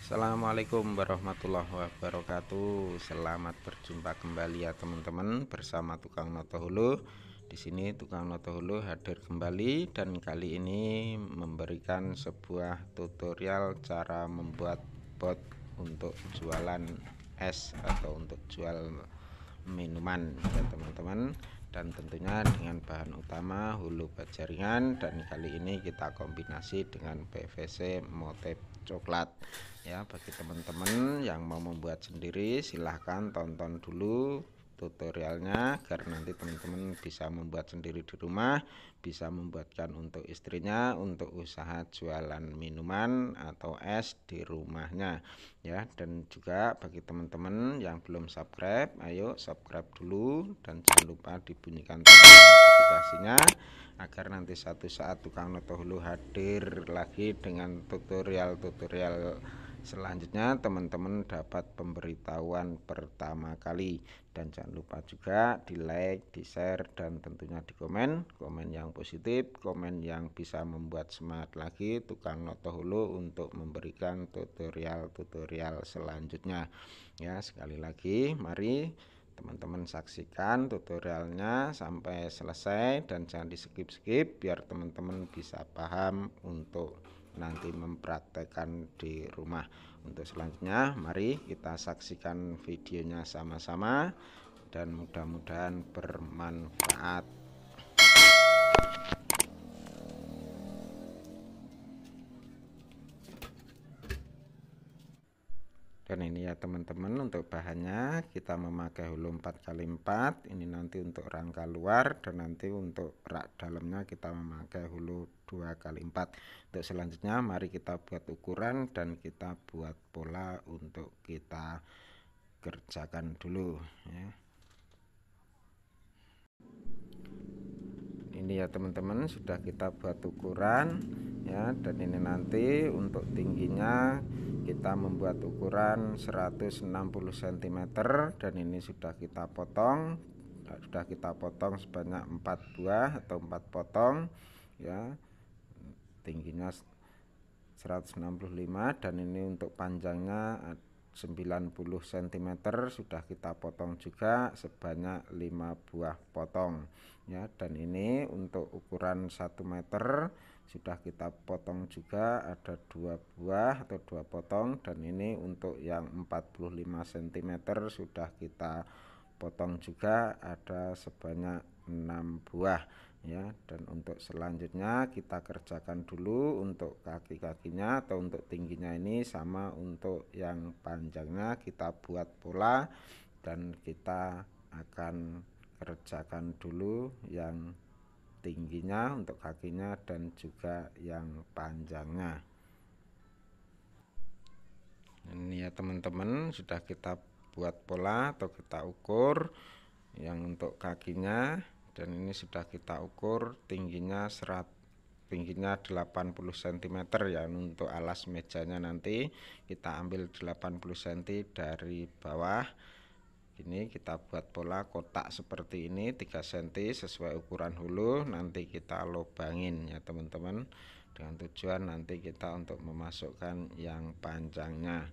Assalamualaikum warahmatullahi wabarakatuh. Selamat berjumpa kembali ya teman-teman bersama Tukang Noto Hulu. Di sini Tukang Noto Hulu hadir kembali dan kali ini memberikan sebuah tutorial cara membuat bot untuk jualan es atau untuk jual minuman ya teman-teman dan tentunya dengan bahan utama hulu bajaringan dan kali ini kita kombinasi dengan PVC motif coklat ya bagi teman-teman yang mau membuat sendiri silahkan tonton dulu tutorialnya agar nanti teman-teman bisa membuat sendiri di rumah bisa membuatkan untuk istrinya untuk usaha jualan minuman atau es di rumahnya ya dan juga bagi teman-teman yang belum subscribe ayo subscribe dulu dan jangan lupa dibunyikan notifikasinya agar nanti satu saat tukang notohulu hadir lagi dengan tutorial-tutorial Selanjutnya teman-teman dapat pemberitahuan pertama kali dan jangan lupa juga di like, di share dan tentunya di komen, komen yang positif, komen yang bisa membuat semangat lagi tukang Notohulu untuk memberikan tutorial-tutorial selanjutnya. Ya, sekali lagi mari teman-teman saksikan tutorialnya sampai selesai dan jangan di skip-skip biar teman-teman bisa paham untuk nanti mempraktekkan di rumah untuk selanjutnya mari kita saksikan videonya sama-sama dan mudah-mudahan bermanfaat ya teman-teman untuk bahannya kita memakai hulu 4 kali 4 ini nanti untuk rangka luar dan nanti untuk rak dalamnya kita memakai hulu 2 kali 4 untuk selanjutnya mari kita buat ukuran dan kita buat pola untuk kita kerjakan dulu ya ini ya teman-teman sudah kita buat ukuran ya dan ini nanti untuk tingginya kita membuat ukuran 160 cm dan ini sudah kita potong sudah kita potong sebanyak 4 buah atau 4 potong ya tingginya 165 dan ini untuk panjangnya 90 cm sudah kita potong juga sebanyak 5 buah potong ya dan ini untuk ukuran 1 meter sudah kita potong juga ada dua buah atau dua potong dan ini untuk yang 45 cm sudah kita potong juga ada sebanyak enam buah ya dan untuk selanjutnya kita kerjakan dulu untuk kaki-kakinya atau untuk tingginya ini sama untuk yang panjangnya kita buat pola dan kita akan kerjakan dulu yang tingginya untuk kakinya dan juga yang panjangnya ini ya teman-teman sudah kita buat pola atau kita ukur yang untuk kakinya dan ini sudah kita ukur tingginya serat tingginya 80 cm ya untuk alas mejanya nanti kita ambil 80 cm dari bawah ini kita buat pola kotak seperti ini 3 cm sesuai ukuran hulu nanti kita lubangin ya teman-teman dengan tujuan nanti kita untuk memasukkan yang panjangnya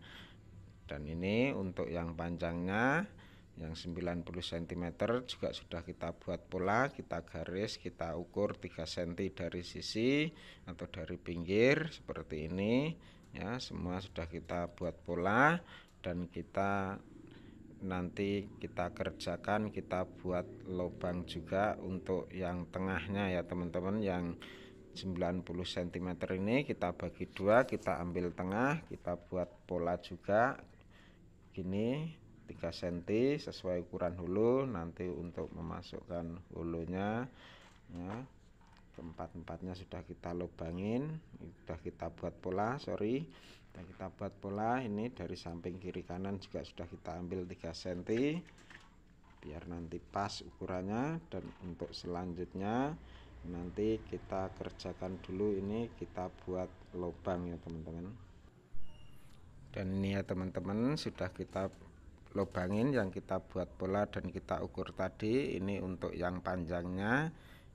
dan ini untuk yang panjangnya yang 90 cm juga sudah kita buat pola kita garis kita ukur 3 cm dari sisi atau dari pinggir seperti ini ya semua sudah kita buat pola dan kita nanti kita kerjakan kita buat lubang juga untuk yang tengahnya ya teman-teman yang 90 cm ini kita bagi dua kita ambil tengah kita buat pola juga gini 3 cm sesuai ukuran hulu nanti untuk memasukkan hulunya ya keempat-empatnya sudah kita lubangin sudah kita buat pola sorry dan nah, kita buat pola ini dari samping kiri kanan juga sudah kita ambil 3 cm biar nanti pas ukurannya dan untuk selanjutnya nanti kita kerjakan dulu ini kita buat lubang ya teman-teman dan ini ya teman-teman sudah kita lubangin yang kita buat pola dan kita ukur tadi ini untuk yang panjangnya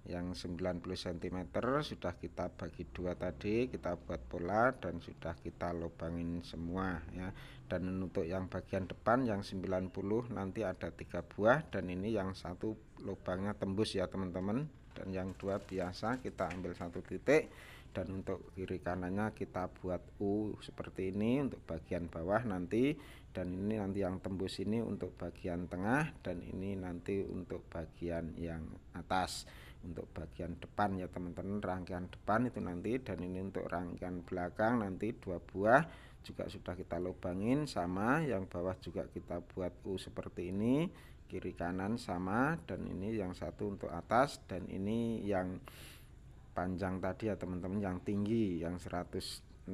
yang 90 cm sudah kita bagi dua tadi kita buat pola dan sudah kita lubangin semua ya dan untuk yang bagian depan yang 90 nanti ada tiga buah dan ini yang satu lubangnya tembus ya teman-teman dan yang dua biasa kita ambil satu titik dan untuk kiri kanannya kita buat U seperti ini untuk bagian bawah nanti dan ini nanti yang tembus ini untuk bagian tengah dan ini nanti untuk bagian yang atas untuk bagian depan ya teman-teman rangkaian depan itu nanti dan ini untuk rangkaian belakang nanti dua buah juga sudah kita lubangin sama yang bawah juga kita buat U seperti ini kiri kanan sama dan ini yang satu untuk atas dan ini yang panjang tadi ya teman-teman yang tinggi yang 165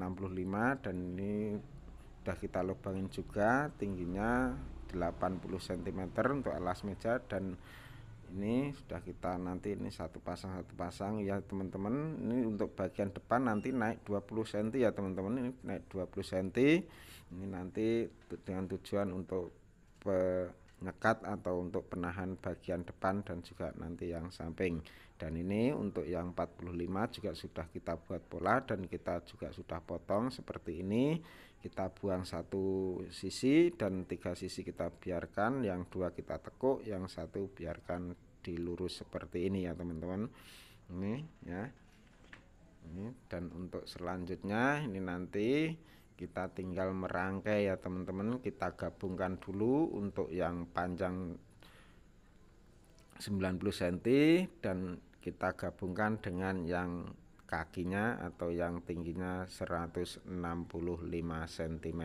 dan ini sudah kita lubangin juga tingginya 80 cm untuk alas meja dan ini sudah kita nanti ini satu pasang satu pasang ya teman-teman ini untuk bagian depan nanti naik 20 cm ya teman-teman ini naik 20 cm ini nanti dengan tujuan untuk ngekat atau untuk penahan bagian depan dan juga nanti yang samping dan ini untuk yang 45 juga sudah kita buat pola dan kita juga sudah potong seperti ini kita buang satu sisi dan tiga sisi kita biarkan yang dua kita tekuk yang satu biarkan dilurus seperti ini ya teman-teman ini ya ini dan untuk selanjutnya ini nanti kita tinggal merangkai ya teman-teman kita gabungkan dulu untuk yang panjang 90 cm dan kita gabungkan dengan yang kakinya atau yang tingginya 165 cm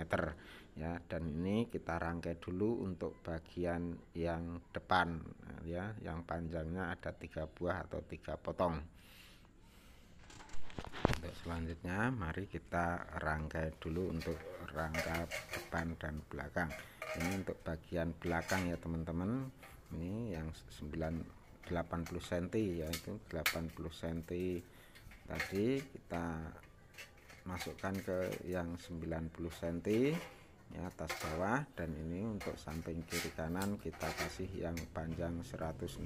ya dan ini kita rangkai dulu untuk bagian yang depan ya yang panjangnya ada tiga buah atau tiga potong selanjutnya mari kita rangkai dulu untuk rangka depan dan belakang ini untuk bagian belakang ya teman-teman ini yang 9 80 cm yaitu 80 cm tadi kita masukkan ke yang 90 cm ya atas bawah dan ini untuk samping kiri kanan kita kasih yang panjang 165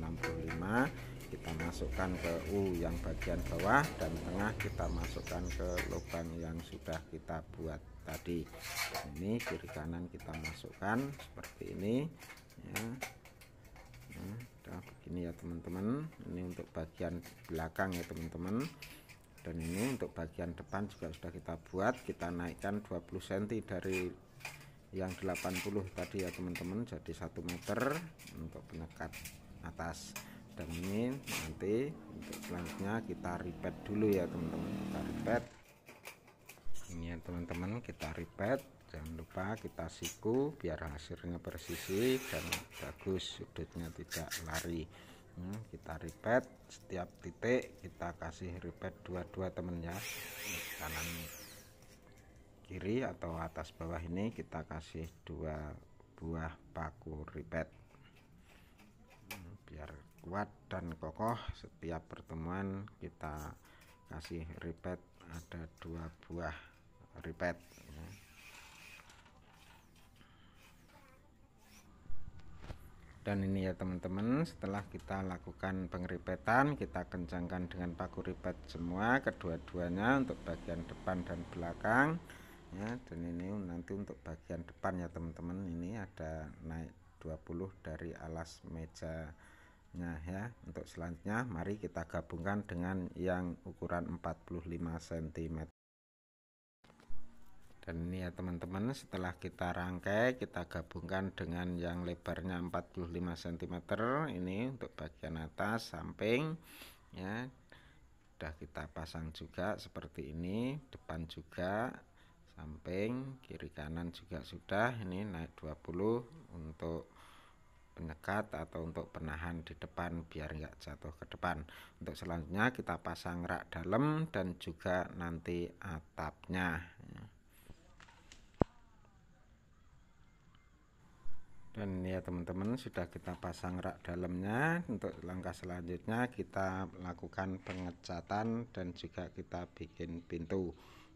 kita masukkan ke U yang bagian bawah dan tengah kita masukkan ke lubang yang sudah kita buat tadi dan ini kiri kanan kita masukkan seperti ini ya nah, begini ya teman-teman ini untuk bagian belakang ya teman-teman dan ini untuk bagian depan juga sudah kita buat kita naikkan 20 cm dari yang 80 tadi ya teman-teman jadi satu meter untuk penekat atas dan ini nanti untuk selanjutnya kita repeat dulu ya teman-teman kita repeat ini ya teman-teman kita repeat jangan lupa kita siku biar hasilnya presisi dan bagus sudutnya tidak lari hmm, kita repeat setiap titik kita kasih repeat dua-dua temen ya kanan kiri atau atas bawah ini kita kasih dua buah paku ribet hmm, biar kuat dan kokoh setiap pertemuan kita kasih ribet ada dua buah ribet dan ini ya teman-teman setelah kita lakukan pengeripetan kita kencangkan dengan paku ribet semua kedua-duanya untuk bagian depan dan belakang ya dan ini nanti untuk bagian depan ya teman-teman ini ada naik 20 dari alas meja nah ya untuk selanjutnya mari kita gabungkan dengan yang ukuran 45 cm dan ini ya teman-teman setelah kita rangkai kita gabungkan dengan yang lebarnya 45 cm ini untuk bagian atas samping ya sudah kita pasang juga seperti ini depan juga samping kiri kanan juga sudah ini naik 20 untuk penyekat atau untuk penahan di depan biar enggak jatuh ke depan untuk selanjutnya kita pasang rak dalam dan juga nanti atapnya dan ya teman-teman sudah kita pasang rak dalamnya untuk langkah selanjutnya kita lakukan pengecatan dan juga kita bikin pintu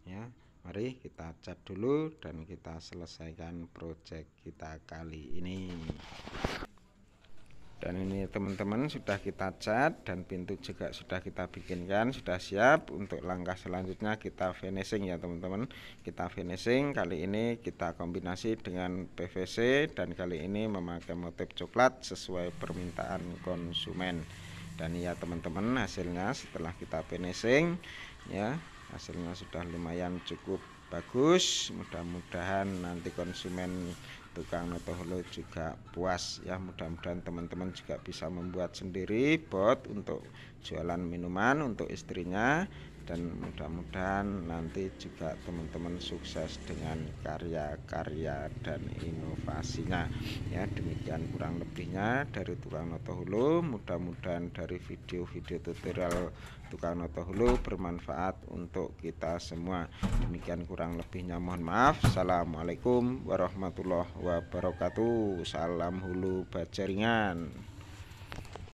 ya mari kita cat dulu dan kita selesaikan project kita kali ini dan ini teman-teman sudah kita cat dan pintu juga sudah kita bikinkan sudah siap untuk langkah selanjutnya kita finishing ya teman-teman kita finishing kali ini kita kombinasi dengan PVC dan kali ini memakai motif coklat sesuai permintaan konsumen dan ya teman-teman hasilnya setelah kita finishing ya hasilnya sudah lumayan cukup bagus mudah-mudahan nanti konsumen tukang notoholo juga puas ya mudah-mudahan teman-teman juga bisa membuat sendiri bot untuk jualan minuman untuk istrinya dan mudah-mudahan nanti juga teman-teman sukses dengan karya-karya dan inovasinya ya demikian kurang lebihnya dari tukang notohulu. mudah-mudahan dari video-video tutorial tukang notohulu bermanfaat untuk kita semua demikian kurang lebihnya mohon maaf Assalamualaikum warahmatullahi wabarakatuh salam hulu bajaringan